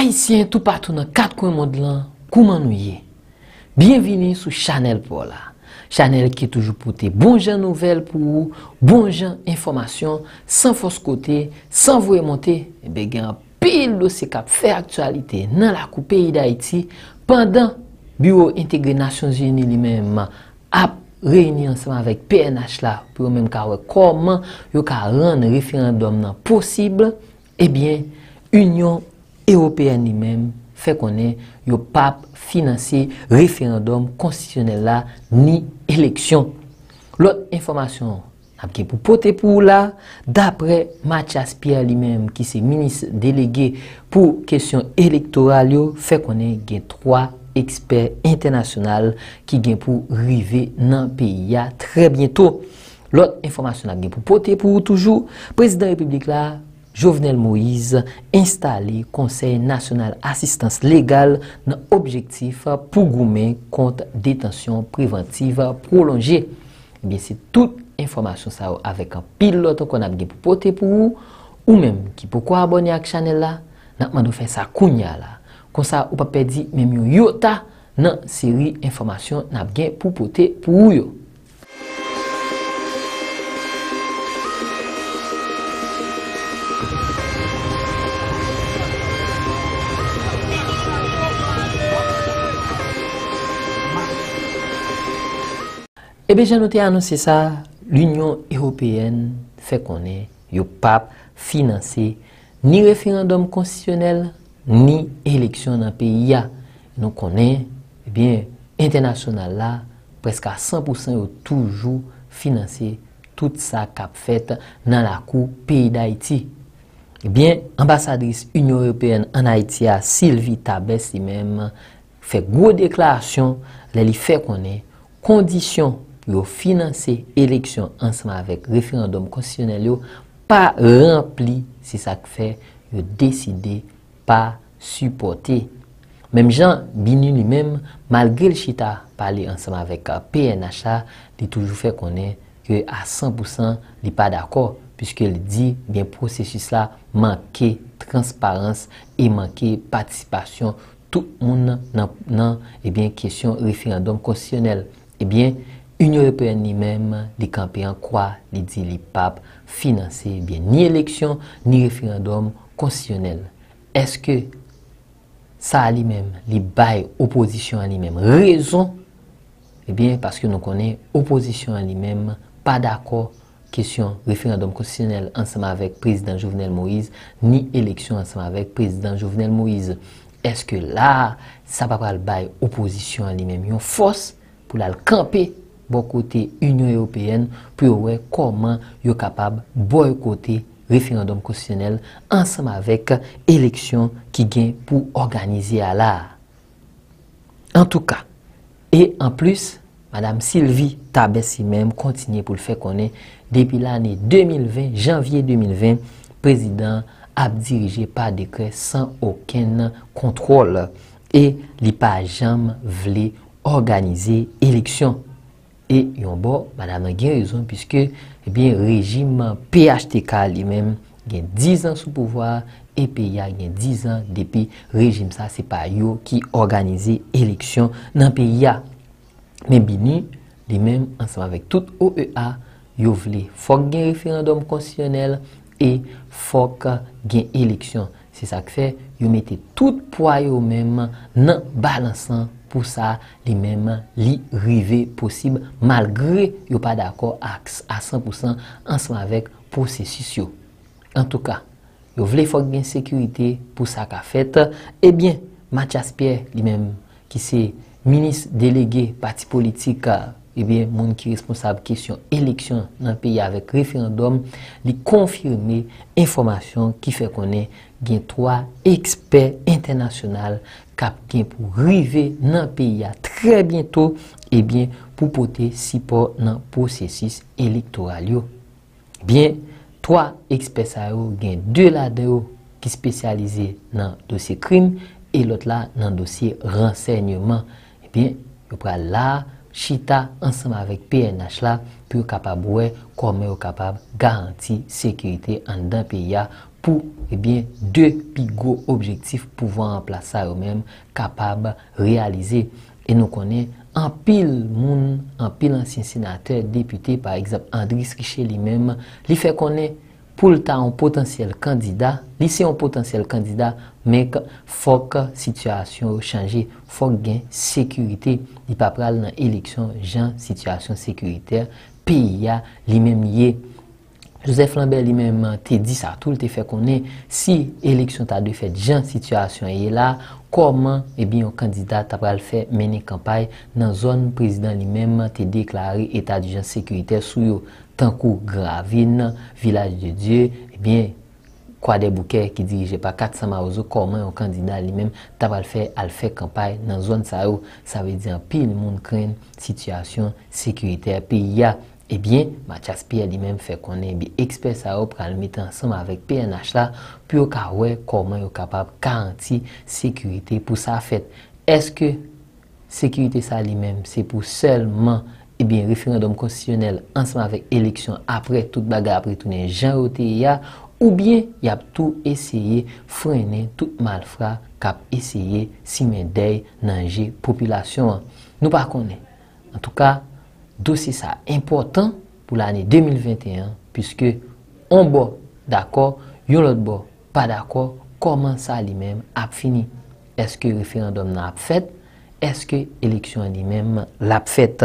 Aisyen, tout patou nan kat kwen mod lan, kouman nou ye? Bienveni sou Chanel pou la. Chanel ki toujou pote, bon jan nouvel pou ou, bon jan informasyon, san fos kote, san vwe monte, e be gen a pil dosi kap fe aktualite nan la kou peyi da iti, pandan biro Integre Nation Genie li men men ap reyni ansama vek PNH la, pou men ka wek koman yo ka rande referandum nan posible, e bien, union, Eropèen li mèm fè konè yo pape finanse, referandom, konstisyonel la ni eleksyon. Lòt informasyon ap gen pou pote pou la, dapre Matias Pierre li mèm ki se minis delege pou kesyon elektoral yo, fè konè gen 3 ekspert internasyonal ki gen pou rive nan peyi ya tre bientou. Lòt informasyon ap gen pou pote pou toujou, Prezident Republik la, Jovenel Moïse installe konsey nasyonal asistans legal nan objektif pou goumen kont detansyon preventiv prolonje. Ebyen se tout informasyon sa ou avek an pilote kon ap gen pou pote pou ou, ou menm ki pou kwa abonye ak chanel la, nan manou fe sakounya la. Kon sa ou pa pedi menm yo yota nan seri informasyon nan ap gen pou pote pou ou yo. Ebe, eh jenote anonsi sa, l'Union Européenne fe konen yo pap finanse ni referendum konstisyonel ni eleksyon nan peyi ya. Nou konen, ebe, internasyonal la, preska 100% yo toujou finanse tout sa kap fet nan la kou peyi d'Haïti. Ebe, eh ambasadris Union Européenne an Haïti ya, Sylvie Tabès si men, fe gro deklarasyon le li fe konen kondisyon. yo finanse eleksyon ansama avèk referandom konstisyonel yo pa rempli si sa k fè yo deside pa suportè. Mem jan Binu li mèm, malge l chita palè ansama avèk PNHA, li toujou fè konè yo a 100% li pa d'akò, piskè li di, biè prosesi sa manke transparans e manke patisipasyon tout moun nan nan, eh biè, kesyon referandom konstisyonel. Eh biè, Unyo repren li mem li kampe an kwa li di li pap finanse. Ebyen, ni eleksyon, ni referandom konsyonel. Eske sa li mem li baye oposisyon an li mem? Rezon? Ebyen, eh paske nou konen oposisyon an li mem, pa d'akor kesyon referandom konsyonel ansama vek prezident Jouvenel Moïse, ni eleksyon ansama vek prezident Jouvenel Moïse. Eske la, sa papal baye oposisyon an li mem? Yon fos pou la l'kampe, bon kote Union Européenne, pou yo wè koman yo kapab boye kote referendum koussionel ansam avèk eleksyon ki gen pou organize ala. En tou ka, e an plus, Madame Sylvie Tabessi menm kontinye pou l'fè konè, depi l'anè 2020, janvye 2020, prezident ap dirije pa dekre san oken kontrol e li pa jam vle organize eleksyon. E yon bo, man amen gen rezon, piske, e bie, rejim PHTK li men, gen 10 an sou pouvoar, e pe ya, gen 10 an depi rejim sa, se pa yo ki organize eleksyon nan pe ya. Men bini, li men, ansan avèk tout OEA, yo vle fok gen referandom konsisyonel e fok gen eleksyon. Se sa kfe, yo mette tout pou a yo menman nan balansan pou sa li menman li rive posib malgre yo pa d'akor a 100% ansan avek pou se sus yo. En tou ka, yo vle fok gen sekurite pou sa ka fet, e bien, Matias Pierre li menman ki se minis delege pati politik, Eh moun ki responsab kèsyon eleksyon nan peya avèk referandom, li konfirme informasyon ki fè konè gen toa ekspert internasyonal kap gen pou rive nan peya trè bientò, eh pou potè sipò nan prosesis elektoral yo. Toa ekspert sa yo gen 2 lade yo ki spesyalize nan dosye krim e lot la nan dosye ransègnman. E eh bien, yo pral la prosesis chita ensemble avec PNH là pour capable ouais garantir capable sécurité en dans pays pour eh bien deux objectifs objectifs pouvoir en eux-mêmes capable réaliser et nous connaît en pile moun en pile ancien sénateur député par exemple Andris Richer lui-même lui fait est pour le un potentiel candidat, c'est un potentiel candidat Mèk fòk situasyon chanje, fòk gen sekurite li pa pral nan eleksyon jan situasyon sekurite, pi ya li mèm ye. Josef Lambert li mèm te di sa toul te fè konen, si eleksyon ta de fè jan situasyon ye la, koman eh yon kandidat ta pral fè menen kampay nan zon prezident li mèm te deklari etat di jan sekurite sou yo tankou gravi nan vilaj de die, eh Kwa de bouker ki dirije pa 4 sama ouzo koman yon kandida li menm tabal fe al fe kampay nan zon sa ou. Sa ve diyan pil moun krenn situasyon sekurite api ya. Ebyen, Matias Pia li menm fe konen bi ekspert sa ou pral miten ansama avik PNH la. Pyo ka we koman yon kapab kanti sekurite pou sa fet. Eske eh sekurite sa li menm se pou selman ebyen referandom konstisyonel ansama avik eleksyon apre tout baga apri tout nen janrote ya? Ou bien, y ap tou esye frene, tout mal fra, kap esye simen dey nanje populasyon an. Nou pa konen, an tou ka, dosi sa impotant pou l'anye 2021, pyske on bo d'akor, yon lot bo pa d'akor, koman sa li men ap fini. Eske referandom nan ap fet? Eske eleksyon li men la pfet?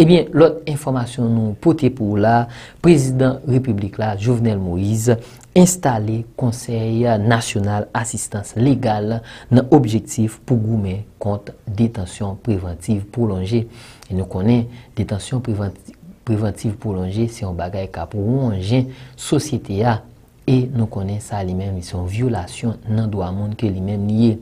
Ebyen, lot informasyon nou pote pou la, prezident republik la, Jovenel Moïse, instale konsey national asistans legal nan objektif pou goumen kont detansyon preventiv pou lonje. E nou konen detansyon preventiv pou lonje, se yon bagay ka pou lonjen sosyete ya. E nou konen sa li men, se yon violasyon nan do a moun ke li men liye.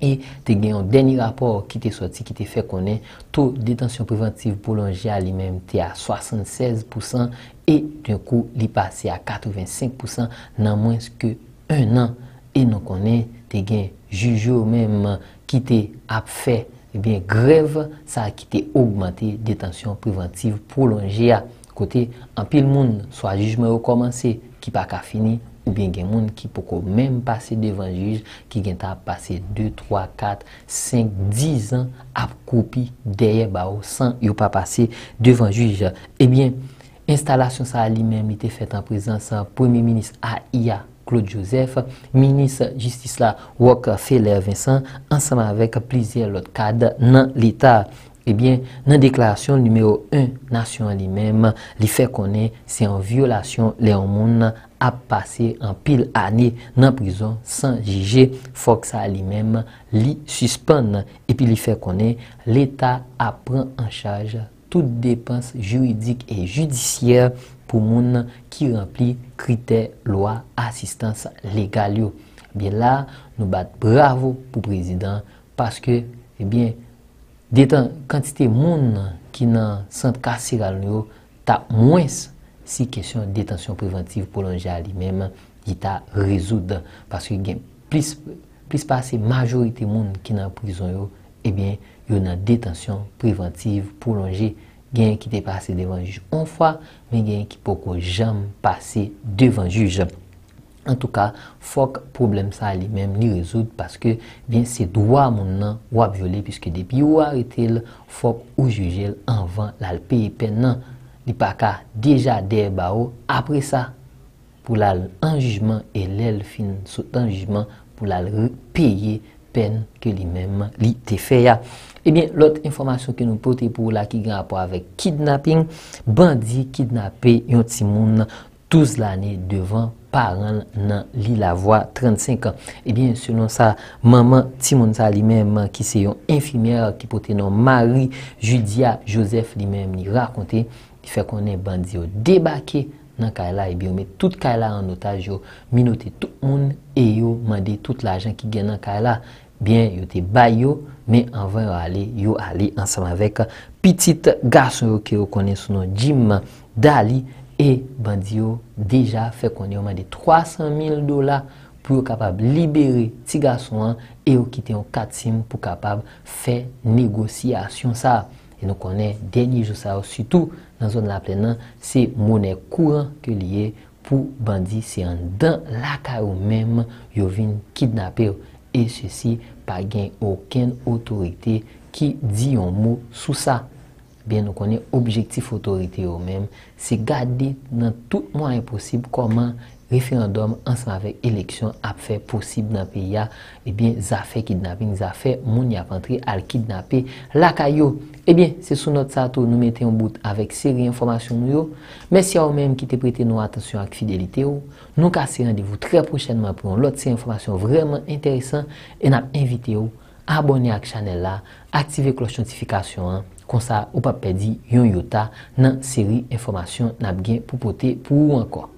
E te gen yon deni rapor ki te soti, ki te fe konen, tou detansyon preventiv pou lonje a li menm te a 76%, e tenkou li pase a 85% nan mwens ke 1 nan. E non konen, te gen jujou menm ki te ap fe, e ben grev sa ki te augmante detansyon preventiv pou lonje a. Kote, an pil moun, swa jujme yo komanse ki pa ka fini, Ou bien gen moun ki pou kou mèm pase devan juj, ki gen ta pase 2, 3, 4, 5, 10 an ap kopi deye ba ou san yo pa pase devan juj. Ebyen, eh instalasyon sa li mèm ite fèt an prezant sa premier minis a IA Claude Joseph, minis justis la Wok Feler Vincent, ansanman avèk plizier lòt kade nan l'Etat. nan deklarasyon noumèro 1 nasyon li mèm, li fè konè se an violasyon le an moun ap pase an pil anè nan prizon san jijè fòk sa li mèm li suspèn. E pi li fè konè l'Etat ap pran an chaj tout depans juridik e judisyèr pou moun ki rempli kriter loa asistans legal yo. E biè la nou bat bravo pou prezident paske e eh biè De tan, kantite moun ki nan sant karsiral yo, ta mwens si kesyon detansyon preventiv pou lonje a li menman, di ta rezoudan, paske gen plis pase majorite moun ki nan prizon yo, ebyen, yo nan detansyon preventiv pou lonje, gen ki te pase devan juj un fwa, men gen ki poko jam pase devan juj, jam. En tou ka, fok problem sa li mem li rezoud paske se dwa moun nan wap joli piske depi waretel fok ou jujel anvan lal peye pen nan li paka deja derba ou apre sa pou lal anjujman e lel fin sot anjujman pou lal repeye pen ke li mem li te feya. Ebyen, eh lote informasyon ke nou pote pou la ki granpo avèk kidnapping bandi kidnape yon timoun nan touz lane devan Paran nan li la vwa 35 an. Ebyen, se non sa maman Timonza li menman ki se yon infimera ki pote nan mari Judia Joseph li menman ni rakonte. Li fe konen bandi yo debake nan Kaila. Ebyen, eh me tout Kaila an otaje yo. Minote tout moun e yo mande tout la ajan ki gen nan Kaila. Ebyen, yo te bay yo. Men, anvan yo ale. Yo ale ansan avèk. Petite gason yo ki yo konen sonon Jimman Dali. E bandi yo deja fè konye oman de 300.000 dola pou yo kapab libere tiga son an e yo kite yon katsim pou kapab fè negosyasyon sa. E nou konen denye jousa ou sütou nan zon la plenen se mounen kouran ke liye pou bandi se yon dan laka ou menm yo vin kidnape yo. E se si pa gen yon ken otorite ki di yon mou sou sa. nou konen objektif otorite yo mèm. Se gade nan tout mwen yon posib koman referendum ansan avèk eleksyon ap fè posib nan pe ya, ebyen, zafè kidnapin, zafè moun yap antre al kidnapin lakay yo. Ebyen, se sou not sa tou nou metè yon bout avèk seri informasyon nou yo, mèsyan yo mèm ki te prete nou atensyon ak fidelite yo, nou kase randevou tre pochenman pou yon lot seri informasyon vremen enteresan, en ap invite yo abone ak chanel la, aktive kloj chantifikasyon an. konsa ou papedi yon yota nan seri informasyon nabgen pou pote pou ou anko.